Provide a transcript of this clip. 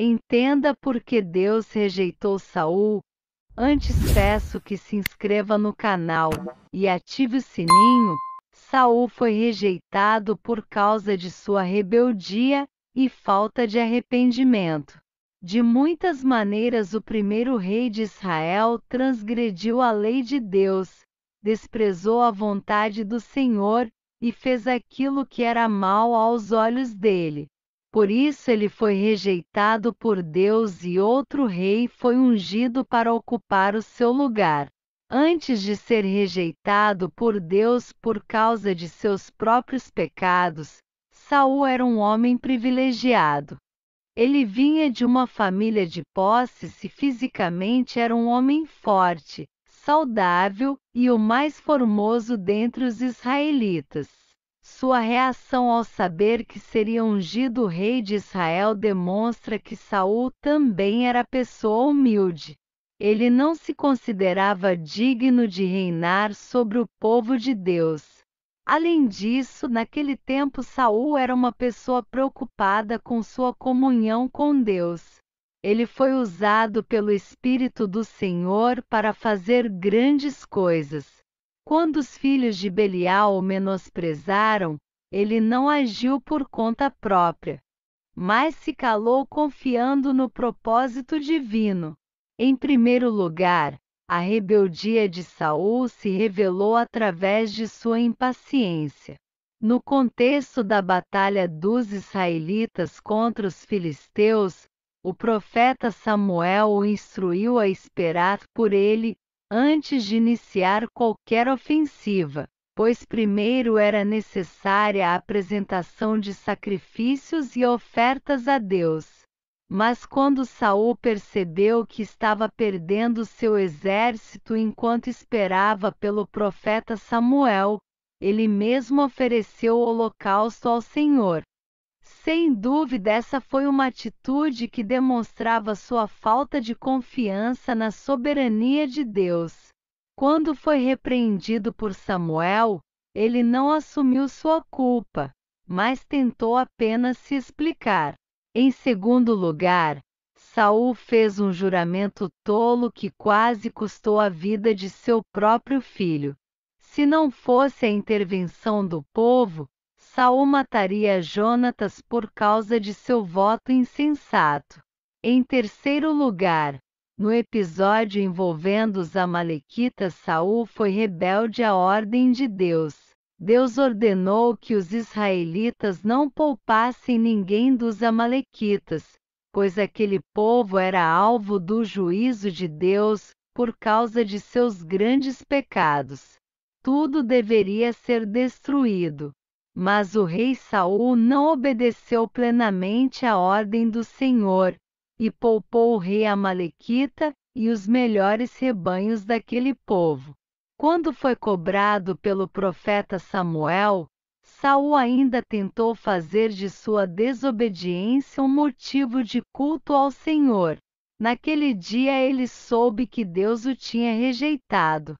Entenda por que Deus rejeitou Saul. Antes peço que se inscreva no canal e ative o sininho. Saul foi rejeitado por causa de sua rebeldia e falta de arrependimento. De muitas maneiras, o primeiro rei de Israel transgrediu a lei de Deus, desprezou a vontade do Senhor e fez aquilo que era mal aos olhos dele. Por isso ele foi rejeitado por Deus e outro rei foi ungido para ocupar o seu lugar. Antes de ser rejeitado por Deus por causa de seus próprios pecados, Saul era um homem privilegiado. Ele vinha de uma família de posses e fisicamente era um homem forte, saudável e o mais formoso dentre os israelitas. Sua reação ao saber que seria ungido rei de Israel demonstra que Saul também era pessoa humilde. Ele não se considerava digno de reinar sobre o povo de Deus. Além disso, naquele tempo Saul era uma pessoa preocupada com sua comunhão com Deus ele foi usado pelo Espírito do Senhor para fazer grandes coisas. Quando os filhos de Belial o menosprezaram, ele não agiu por conta própria, mas se calou confiando no propósito divino. Em primeiro lugar, a rebeldia de Saul se revelou através de sua impaciência. No contexto da batalha dos israelitas contra os filisteus, o profeta Samuel o instruiu a esperar por ele antes de iniciar qualquer ofensiva, pois primeiro era necessária a apresentação de sacrifícios e ofertas a Deus. Mas quando Saul percebeu que estava perdendo seu exército enquanto esperava pelo profeta Samuel, ele mesmo ofereceu o holocausto ao Senhor. Sem dúvida, essa foi uma atitude que demonstrava sua falta de confiança na soberania de Deus. Quando foi repreendido por Samuel, ele não assumiu sua culpa, mas tentou apenas se explicar. Em segundo lugar, Saul fez um juramento tolo que quase custou a vida de seu próprio filho. Se não fosse a intervenção do povo, Saul mataria Jonatas por causa de seu voto insensato. Em terceiro lugar, no episódio envolvendo os amalequitas, Saul foi rebelde à ordem de Deus. Deus ordenou que os israelitas não poupassem ninguém dos amalequitas, pois aquele povo era alvo do juízo de Deus por causa de seus grandes pecados. Tudo deveria ser destruído. Mas o rei Saul não obedeceu plenamente à ordem do Senhor, e poupou o rei Amalequita e os melhores rebanhos daquele povo. Quando foi cobrado pelo profeta Samuel, Saul ainda tentou fazer de sua desobediência um motivo de culto ao Senhor. Naquele dia ele soube que Deus o tinha rejeitado.